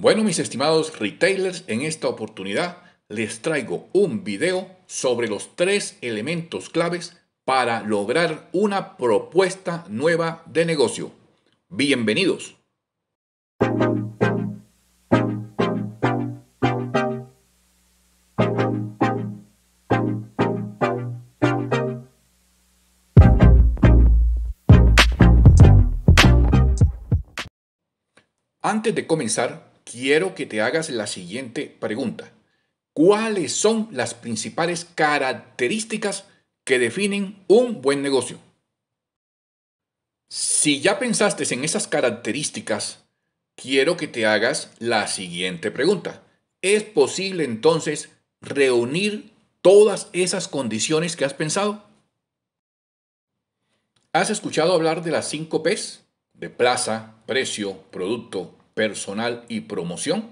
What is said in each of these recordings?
Bueno, mis estimados retailers, en esta oportunidad les traigo un video sobre los tres elementos claves para lograr una propuesta nueva de negocio. Bienvenidos. Antes de comenzar, quiero que te hagas la siguiente pregunta. ¿Cuáles son las principales características que definen un buen negocio? Si ya pensaste en esas características, quiero que te hagas la siguiente pregunta. ¿Es posible entonces reunir todas esas condiciones que has pensado? ¿Has escuchado hablar de las 5 P's? De plaza, precio, producto, personal y promoción.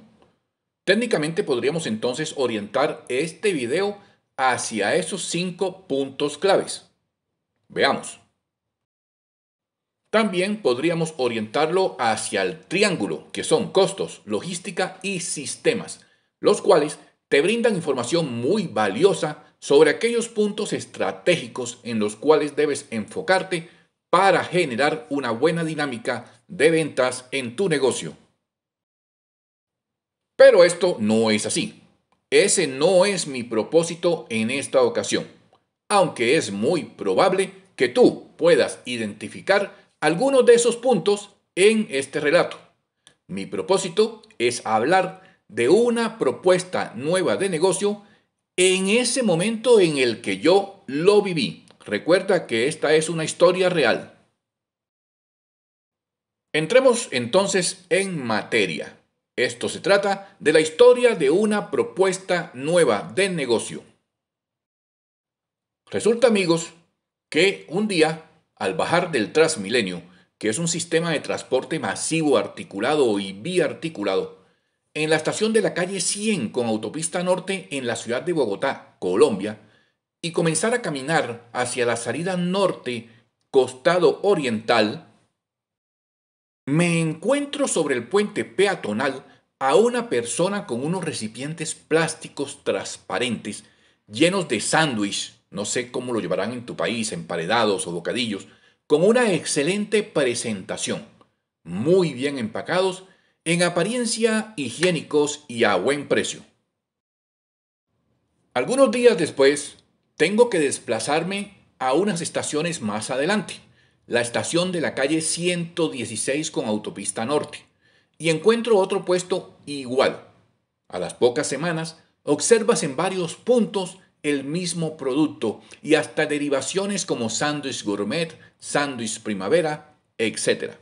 Técnicamente podríamos entonces orientar este video hacia esos cinco puntos claves. Veamos. También podríamos orientarlo hacia el triángulo, que son costos, logística y sistemas, los cuales te brindan información muy valiosa sobre aquellos puntos estratégicos en los cuales debes enfocarte para generar una buena dinámica de ventas en tu negocio. Pero esto no es así. Ese no es mi propósito en esta ocasión, aunque es muy probable que tú puedas identificar algunos de esos puntos en este relato. Mi propósito es hablar de una propuesta nueva de negocio en ese momento en el que yo lo viví. Recuerda que esta es una historia real. Entremos entonces en materia. Esto se trata de la historia de una propuesta nueva de negocio. Resulta, amigos, que un día, al bajar del Transmilenio, que es un sistema de transporte masivo articulado y biarticulado, en la estación de la calle 100 con autopista norte en la ciudad de Bogotá, Colombia, y comenzar a caminar hacia la salida norte, costado oriental, me encuentro sobre el puente peatonal a una persona con unos recipientes plásticos transparentes llenos de sándwich, no sé cómo lo llevarán en tu país, emparedados o bocadillos, con una excelente presentación, muy bien empacados, en apariencia higiénicos y a buen precio. Algunos días después, tengo que desplazarme a unas estaciones más adelante la estación de la calle 116 con autopista norte, y encuentro otro puesto igual. A las pocas semanas, observas en varios puntos el mismo producto y hasta derivaciones como sándwich gourmet, sándwich primavera, etc.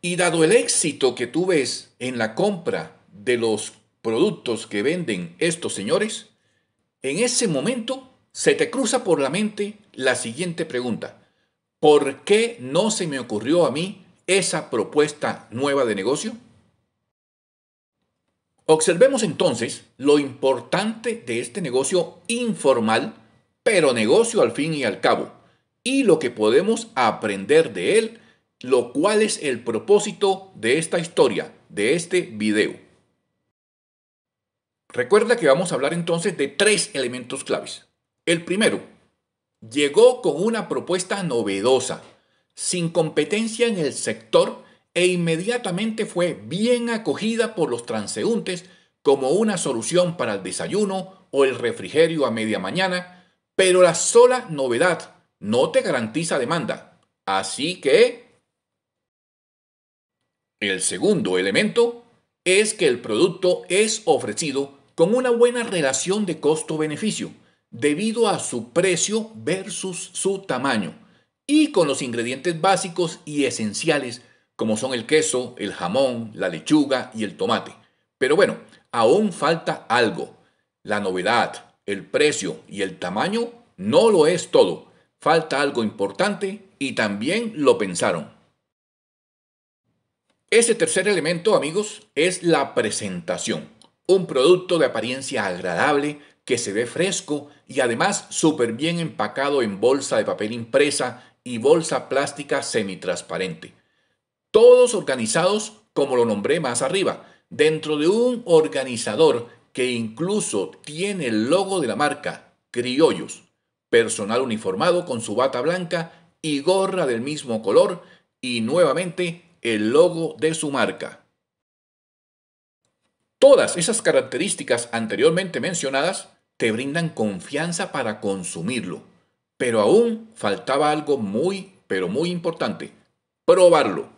Y dado el éxito que tú ves en la compra de los productos que venden estos señores, en ese momento se te cruza por la mente la siguiente pregunta. ¿Por qué no se me ocurrió a mí esa propuesta nueva de negocio? Observemos entonces lo importante de este negocio informal, pero negocio al fin y al cabo, y lo que podemos aprender de él, lo cual es el propósito de esta historia, de este video. Recuerda que vamos a hablar entonces de tres elementos claves. El primero, llegó con una propuesta novedosa, sin competencia en el sector e inmediatamente fue bien acogida por los transeúntes como una solución para el desayuno o el refrigerio a media mañana, pero la sola novedad no te garantiza demanda. Así que... El segundo elemento es que el producto es ofrecido con una buena relación de costo-beneficio debido a su precio versus su tamaño y con los ingredientes básicos y esenciales como son el queso, el jamón, la lechuga y el tomate. Pero bueno, aún falta algo. La novedad, el precio y el tamaño no lo es todo. Falta algo importante y también lo pensaron. Ese tercer elemento, amigos, es la presentación. Un producto de apariencia agradable que se ve fresco y además súper bien empacado en bolsa de papel impresa y bolsa plástica semitransparente. Todos organizados, como lo nombré más arriba, dentro de un organizador que incluso tiene el logo de la marca, Criollos, personal uniformado con su bata blanca y gorra del mismo color y nuevamente el logo de su marca. Todas esas características anteriormente mencionadas te brindan confianza para consumirlo. Pero aún faltaba algo muy, pero muy importante, probarlo.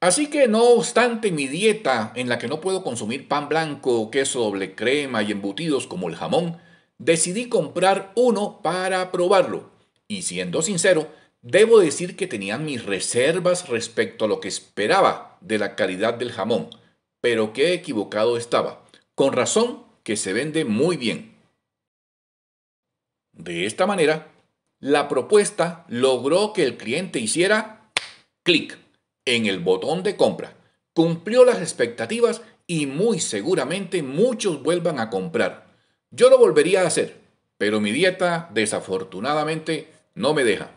Así que no obstante mi dieta en la que no puedo consumir pan blanco, queso doble crema y embutidos como el jamón, decidí comprar uno para probarlo. Y siendo sincero, debo decir que tenía mis reservas respecto a lo que esperaba de la calidad del jamón, pero qué equivocado estaba. Con razón, que se vende muy bien. De esta manera, la propuesta logró que el cliente hiciera clic en el botón de compra, cumplió las expectativas y muy seguramente muchos vuelvan a comprar. Yo lo volvería a hacer, pero mi dieta desafortunadamente no me deja.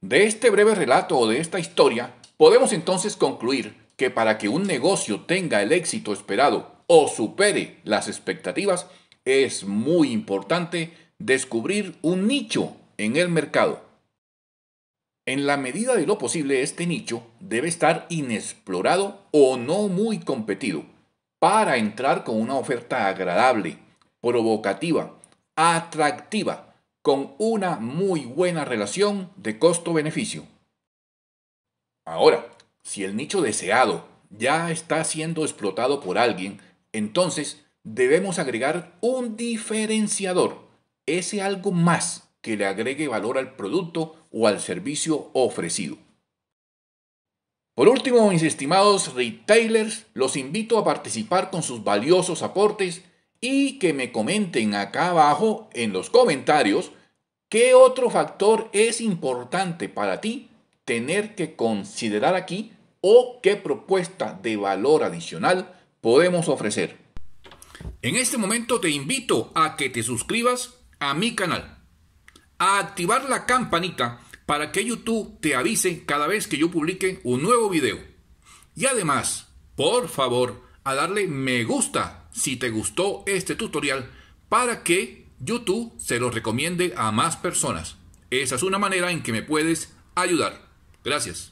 De este breve relato o de esta historia, podemos entonces concluir que para que un negocio tenga el éxito esperado o supere las expectativas, es muy importante descubrir un nicho en el mercado. En la medida de lo posible, este nicho debe estar inexplorado o no muy competido para entrar con una oferta agradable, provocativa, atractiva, con una muy buena relación de costo-beneficio. Ahora, si el nicho deseado ya está siendo explotado por alguien, entonces, debemos agregar un diferenciador, ese algo más que le agregue valor al producto o al servicio ofrecido. Por último, mis estimados retailers, los invito a participar con sus valiosos aportes y que me comenten acá abajo en los comentarios qué otro factor es importante para ti tener que considerar aquí o qué propuesta de valor adicional podemos ofrecer. En este momento te invito a que te suscribas a mi canal, a activar la campanita para que YouTube te avise cada vez que yo publique un nuevo video. Y además, por favor, a darle me gusta si te gustó este tutorial para que YouTube se lo recomiende a más personas. Esa es una manera en que me puedes ayudar. Gracias.